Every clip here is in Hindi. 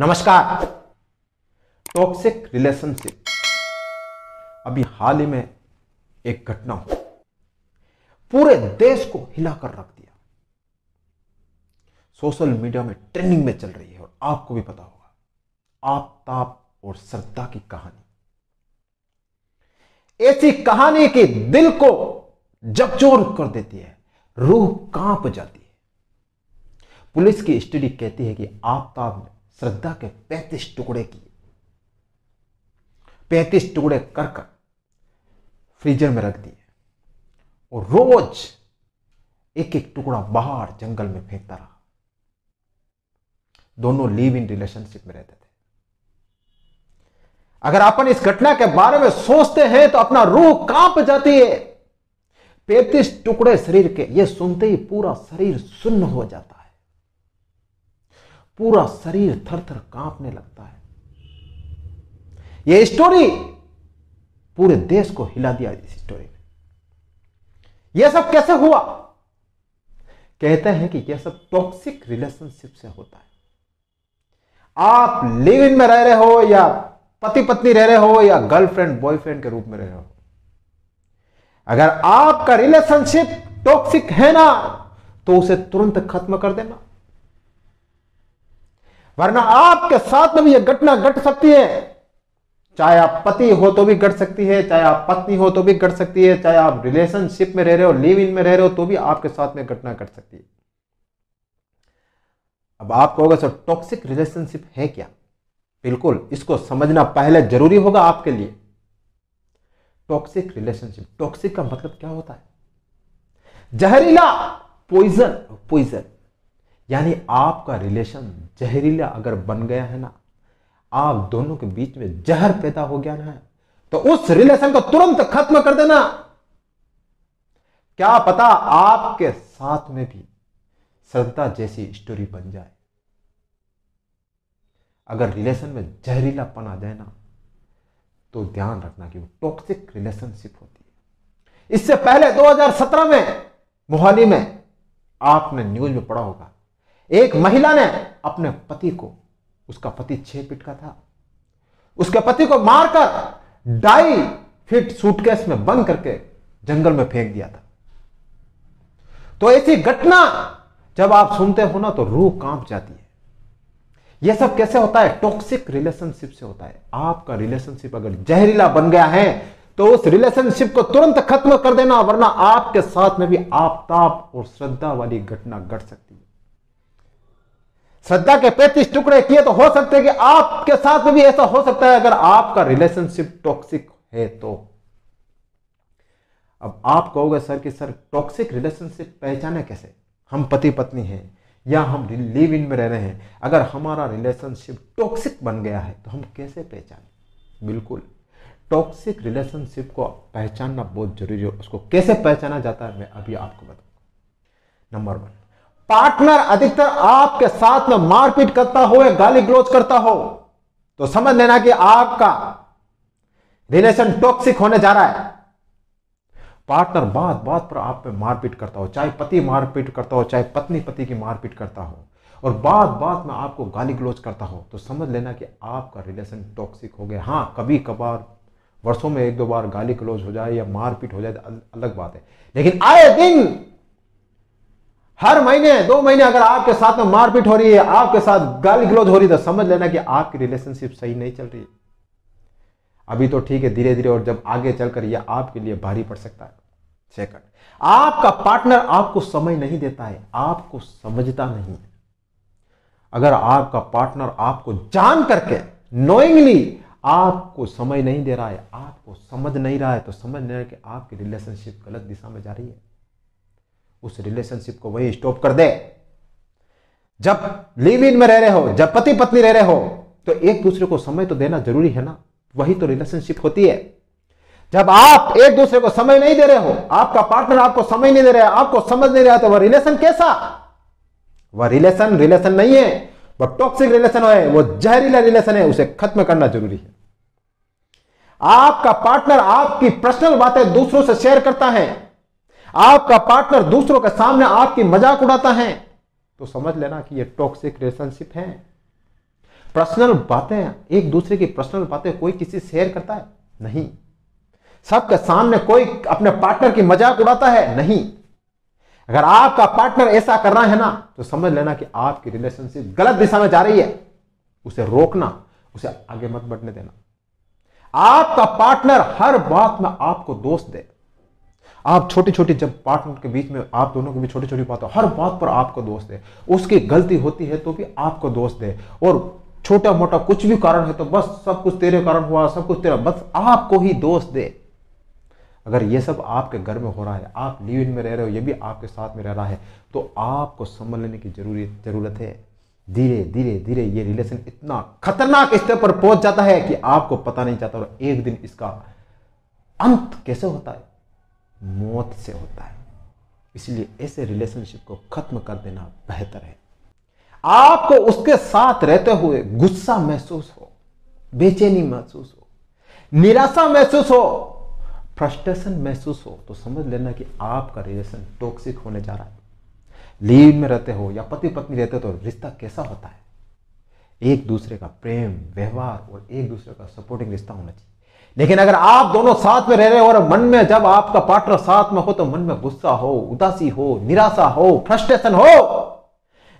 नमस्कार टॉक्सिक रिलेशनशिप अभी हाल ही में एक घटना हुई पूरे देश को हिलाकर रख दिया सोशल मीडिया में ट्रेंडिंग में चल रही है और आपको भी पता होगा आपताप और श्रद्धा की कहानी ऐसी कहानी की दिल को जकजोर कर देती है रूह कांप जाती है पुलिस की स्टडी कहती है कि आपताब ने श्रद्धा के पैंतीस टुकड़े किए पैंतीस टुकड़े कर कर फ्रीजर में रख दिए और रोज एक एक टुकड़ा बाहर जंगल में फेंकता रहा दोनों लिव इन रिलेशनशिप में रहते थे अगर अपन इस घटना के बारे में सोचते हैं तो अपना रूह कांप जाती है पैंतीस टुकड़े शरीर के ये सुनते ही पूरा शरीर सुन्न हो जाता है पूरा शरीर थर थर कांपने लगता है यह स्टोरी पूरे देश को हिला दिया इस स्टोरी ने यह सब कैसे हुआ कहते हैं कि यह सब टॉक्सिक रिलेशनशिप से होता है आप लिव इन में रह रहे हो या पति पत्नी रह रहे हो या गर्लफ्रेंड बॉयफ्रेंड के रूप में रह रहे हो अगर आपका रिलेशनशिप टॉक्सिक है ना तो उसे तुरंत खत्म कर देना वरना आपके साथ में भी यह घटना घट सकती है चाहे आप पति हो तो भी घट सकती है चाहे आप पत्नी हो तो भी घट सकती है चाहे आप रिलेशनशिप में रह रहे हो लिव इन में रह रहे हो तो भी आपके साथ में घटना घट सकती है अब आप कहोगे सर टॉक्सिक रिलेशनशिप है क्या बिल्कुल इसको समझना पहले जरूरी होगा आपके लिए टॉक्सिक रिलेशनशिप टॉक्सिक का मतलब क्या होता है जहरीला पॉइजन पॉइजन यानी आपका रिलेशन जहरीला अगर बन गया है ना आप दोनों के बीच में जहर पैदा हो गया ना तो उस रिलेशन को तुरंत खत्म कर देना क्या पता आपके साथ में भी श्रद्धा जैसी स्टोरी बन जाए अगर रिलेशन में जहरीलापन आ जाए ना तो ध्यान रखना कि वो टॉक्सिक रिलेशनशिप होती है इससे पहले 2017 में मोहाली में आपने न्यूज में पढ़ा होगा एक महिला ने अपने पति को उसका पति छह फीट का था उसके पति को मारकर ढाई फिट सूटकेस में बंद करके जंगल में फेंक दिया था तो ऐसी घटना जब आप सुनते हो ना तो रूह कांप जाती है यह सब कैसे होता है टॉक्सिक रिलेशनशिप से होता है आपका रिलेशनशिप अगर जहरीला बन गया है तो उस रिलेशनशिप को तुरंत खत्म कर देना वरना आपके साथ में भी आपताप और श्रद्धा वाली घटना घट सकती है श्रद्धा के पैंतीस टुकड़े किए तो हो सकते हैं कि आपके साथ में भी ऐसा हो सकता है अगर आपका रिलेशनशिप टॉक्सिक है तो अब आप कहोगे सर कि सर टॉक्सिक रिलेशनशिप पहचाने कैसे हम पति पत्नी हैं या हम लिव इन में रह रहे हैं अगर हमारा रिलेशनशिप टॉक्सिक बन गया है तो हम कैसे पहचाने बिल्कुल टॉक्सिक रिलेशनशिप को पहचानना बहुत जरूरी है उसको कैसे पहचाना जाता है मैं अभी आपको बताऊंगा नंबर वन पार्टनर अधिकतर आपके साथ में मारपीट करता हो या गाली ग्लोज करता हो तो समझ लेना कि आपका रिलेशन टॉक्सिक होने जा रहा है पार्टनर बात बात पर आप पे मारपीट करता हो चाहे पति मारपीट करता हो चाहे पत्नी पति की मारपीट करता हो और बात बात में आपको गाली ग्लोज करता हो तो समझ लेना कि आपका रिलेशन टॉक्सिक हो गया हाँ कभी कभार वर्षों में एक दो बार गाली ग्लोज हो जाए या मारपीट हो जाए तो अलग बात है लेकिन आए दिन हर महीने दो महीने अगर आपके साथ में मारपीट हो रही है आपके साथ गाली गलोज हो रही है तो समझ लेना कि आपकी रिलेशनशिप सही नहीं चल रही है अभी तो ठीक है धीरे धीरे और जब आगे चलकर यह आपके लिए भारी पड़ सकता है सेकंड आपका पार्टनर आपको समय नहीं देता है आपको समझता नहीं है अगर आपका पार्टनर आपको जान करके नोइंगली आपको समय नहीं दे रहा है आपको समझ नहीं रहा है तो समझ लेना कि आपकी रिलेशनशिप गलत दिशा में जा रही है उस रिलेशनशिप को वही स्टॉप कर दे जब लिव इन में रह रहे हो जब पति पत्नी रह रहे हो तो एक दूसरे को समय तो देना जरूरी है ना वही तो रिलेशनशिप होती है जब आप एक दूसरे को समय नहीं दे रहे हो आपका पार्टनर आपको समय नहीं दे रहा है आपको समझ नहीं रहा तो वह रिलेशन कैसा वह रिलेशन रिलेशन नहीं है वह टॉक्सिक रिलेशन है वह जहरीला रिलेशन है उसे खत्म करना जरूरी है आपका पार्टनर आपकी पर्सनल बातें दूसरों से शेयर करता है आपका पार्टनर दूसरों के सामने आपकी मजाक उड़ाता है तो समझ लेना कि ये टॉक्सिक रिलेशनशिप है पर्सनल बातें एक दूसरे की पर्सनल बातें कोई किसी शेयर करता है नहीं सबके सामने कोई अपने पार्टनर की मजाक उड़ाता है नहीं अगर आपका पार्टनर ऐसा कर रहा है ना तो समझ लेना कि आपकी रिलेशनशिप गलत दिशा में जा रही है उसे रोकना उसे आगे मत बढ़ने देना आपका पार्टनर हर बात में आपको दोष दे आप छोटी छोटी जब पार्टनर के बीच में आप दोनों के बीच छोटी छोटी बात हर बात पर आपको दोष दे उसकी गलती होती है तो भी आपको दोष दे और छोटा मोटा कुछ भी कारण है तो बस सब कुछ तेरे कारण हुआ सब कुछ तेरा बस आपको ही दोष दे अगर ये सब आपके घर में हो रहा है आप लिव इन में रह रहे हो ये भी आपके साथ में रह रहा है तो आपको संभल लेने की जरूरी जरूरत है धीरे धीरे धीरे ये रिलेशन इतना खतरनाक स्तर पर पहुंच जाता है कि आपको पता नहीं चाहता और एक दिन इसका अंत कैसे होता है मौत से होता है इसलिए ऐसे रिलेशनशिप को खत्म कर देना बेहतर है आपको उसके साथ रहते हुए गुस्सा महसूस हो बेचैनी महसूस हो निराशा महसूस हो फ्रस्ट्रेशन महसूस हो तो समझ लेना कि आपका रिलेशन टॉक्सिक होने जा रहा है लीव में रहते हो या पति पत्नी रहते हो तो रिश्ता कैसा होता है एक दूसरे का प्रेम व्यवहार और एक दूसरे का सपोर्टिंग रिश्ता होना चाहिए लेकिन अगर आप दोनों साथ में रह रहे हो और मन में जब आपका पार्टनर साथ में हो तो मन में गुस्सा हो उदासी हो निराशा हो फ्रस्ट्रेशन हो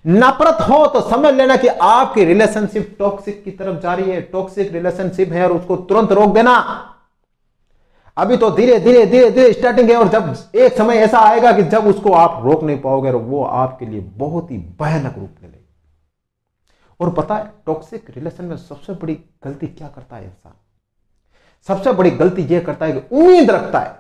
नफरत हो तो समझ लेना कि आपकी रिलेशनशिप टॉक्सिक की तरफ जा रही है टॉक्सिक रिलेशनशिप है और उसको तुरंत रोक देना अभी तो धीरे धीरे धीरे धीरे स्टार्टिंग है और जब एक समय ऐसा आएगा कि जब उसको आप रोक नहीं पाओगे और वो आपके लिए बहुत ही भयानक रूप ले लेगी और पता है टॉक्सिक रिलेशन में सबसे बड़ी गलती क्या करता है इंसान सबसे बड़ी गलती यह करता है कि उम्मीद रखता है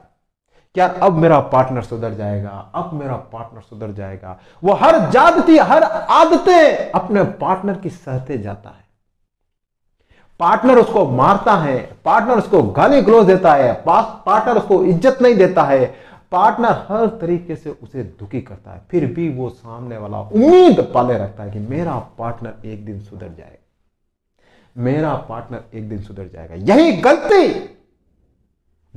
कि यार अब मेरा पार्टनर सुधर जाएगा अब मेरा पार्टनर सुधर जाएगा वो हर जादती हर आदतें अपने पार्टनर की सहते जाता है पार्टनर उसको मारता है पार्टनर उसको गाली ग्लोज देता है पार्टनर उसको इज्जत नहीं देता है पार्टनर हर तरीके से उसे दुखी करता है फिर भी वो सामने वाला उम्मीद पाले रखता है कि मेरा पार्टनर एक दिन सुधर जाएगा मेरा पार्टनर एक दिन सुधर जाएगा यही गलती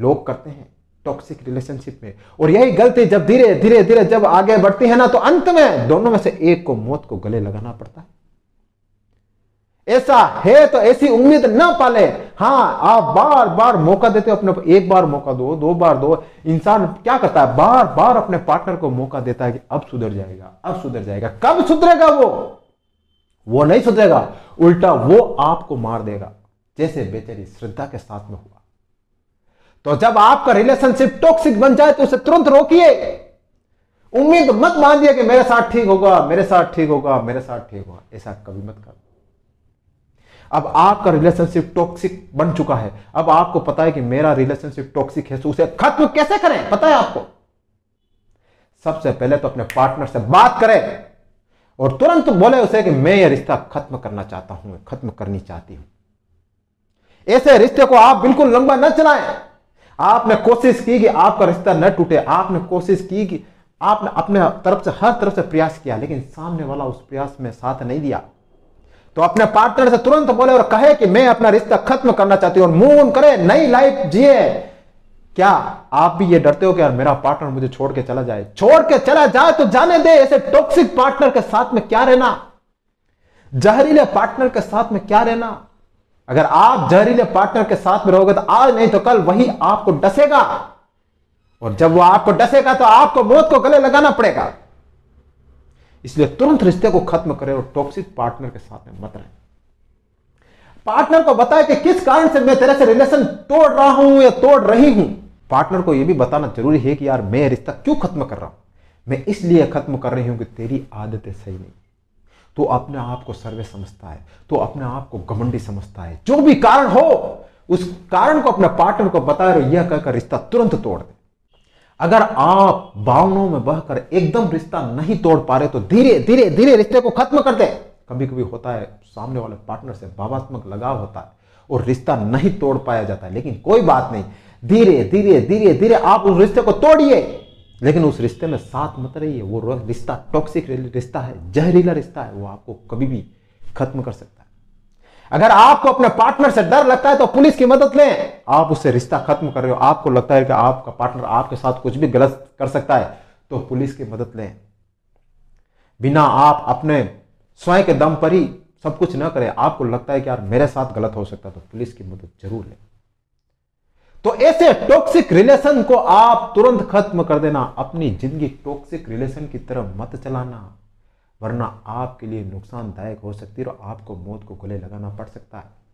लोग करते हैं टॉक्सिक रिलेशनशिप में और यही गलती जब धीरे धीरे धीरे जब आगे बढ़ती है ना तो अंत में दोनों में से एक को मौत को गले लगाना पड़ता है ऐसा है तो ऐसी उम्मीद ना पाले हाँ आप बार बार मौका देते हो अपने एक बार मौका दो दो बार दो इंसान क्या करता है बार बार अपने पार्टनर को मौका देता है कि अब सुधर जाएगा अब सुधर जाएगा कब सुधरेगा वो वो नहीं सुधरेगा उल्टा वो आपको मार देगा जैसे बेचारी श्रद्धा के साथ में हुआ तो जब आपका रिलेशनशिप टॉक्सिक बन जाए तो उसे तुरंत रोकिए उम्मीद मत दिया कि मेरे साथ ठीक होगा मेरे साथ ठीक होगा मेरे साथ ठीक होगा ऐसा कभी मत करो अब आपका रिलेशनशिप टॉक्सिक बन चुका है अब आपको पता है कि मेरा रिलेशनशिप टॉक्सिक है तो उसे खत्म कैसे करें पता है आपको सबसे पहले तो अपने पार्टनर से बात करें और तुरंत बोले उसे कि मैं यह रिश्ता खत्म करना चाहता हूं खत्म करनी चाहती हूं ऐसे रिश्ते को आप बिल्कुल लंबा न चलाएं आपने कोशिश की कि आपका रिश्ता न टूटे आपने कोशिश की कि आपने अपने तरफ से हर तरफ से प्रयास किया लेकिन सामने वाला उस प्रयास में साथ नहीं दिया तो अपने पार्टनर से तुरंत बोले और कहे कि मैं अपना रिश्ता खत्म करना चाहती हूं और मूव ऑन करे नई लाइफ जिए क्या आप भी ये डरते हो कि यार मेरा पार्टनर मुझे छोड़ के चला जाए छोड़ के चला जाए तो जाने दे ऐसे टॉक्सिक पार्टनर के साथ में क्या रहना जहरीले पार्टनर के साथ में क्या रहना अगर आप जहरीले पार्टनर के साथ में रहोगे तो आज नहीं तो कल वही आपको डसेगा और जब वो आपको डसेगा तो आपको मौत को गले लगाना पड़ेगा इसलिए तुरंत रिश्ते को खत्म करें और टॉक्सिक पार्टनर के साथ में मत रहे पार्टनर को बताए कि किस कारण से मैं तेरे से रिलेशन तोड़ रहा हूं या तोड़ रही हूं पार्टनर को यह भी बताना जरूरी है कि यार मैं रिश्ता क्यों खत्म कर रहा हूं मैं इसलिए खत्म कर रही हूं कि तेरी आदतें सही नहीं तो अपने आप को सर्वे समझता है तो अपने आप को गमंडी समझता है जो भी कारण हो उस कारण को अपने पार्टनर को बता रहे यह कहकर रिश्ता तुरंत तोड़ दे अगर आप भावनाओं में बहकर एकदम रिश्ता नहीं तोड़ पा रहे तो धीरे धीरे धीरे रिश्ते को खत्म कर दे कभी कभी होता है सामने वाले पार्टनर से भावात्मक लगाव होता है और रिश्ता नहीं तोड़ पाया जाता है लेकिन कोई बात नहीं धीरे धीरे धीरे धीरे आप उस रिश्ते को तोड़िए लेकिन उस रिश्ते में साथ मत रहिए वो रिश्ता टॉक्सिक रिश्ता है जहरीला रिश्ता है वो आपको कभी भी खत्म कर सकता है अगर आपको अपने पार्टनर से डर लगता है तो पुलिस की मदद लें आप उससे रिश्ता खत्म कर रहे हो आपको लगता है कि आपका पार्टनर आपके साथ कुछ भी गलत कर सकता है तो पुलिस की मदद लें बिना आप अपने स्वयं के दम पर ही सब कुछ ना करें आपको लगता है कि यार मेरे साथ गलत हो सकता है तो पुलिस की मदद जरूर लें तो ऐसे टॉक्सिक रिलेशन को आप तुरंत खत्म कर देना अपनी जिंदगी टॉक्सिक रिलेशन की तरफ मत चलाना वरना आपके लिए नुकसानदायक हो सकती है और आपको मौत को गले लगाना पड़ सकता है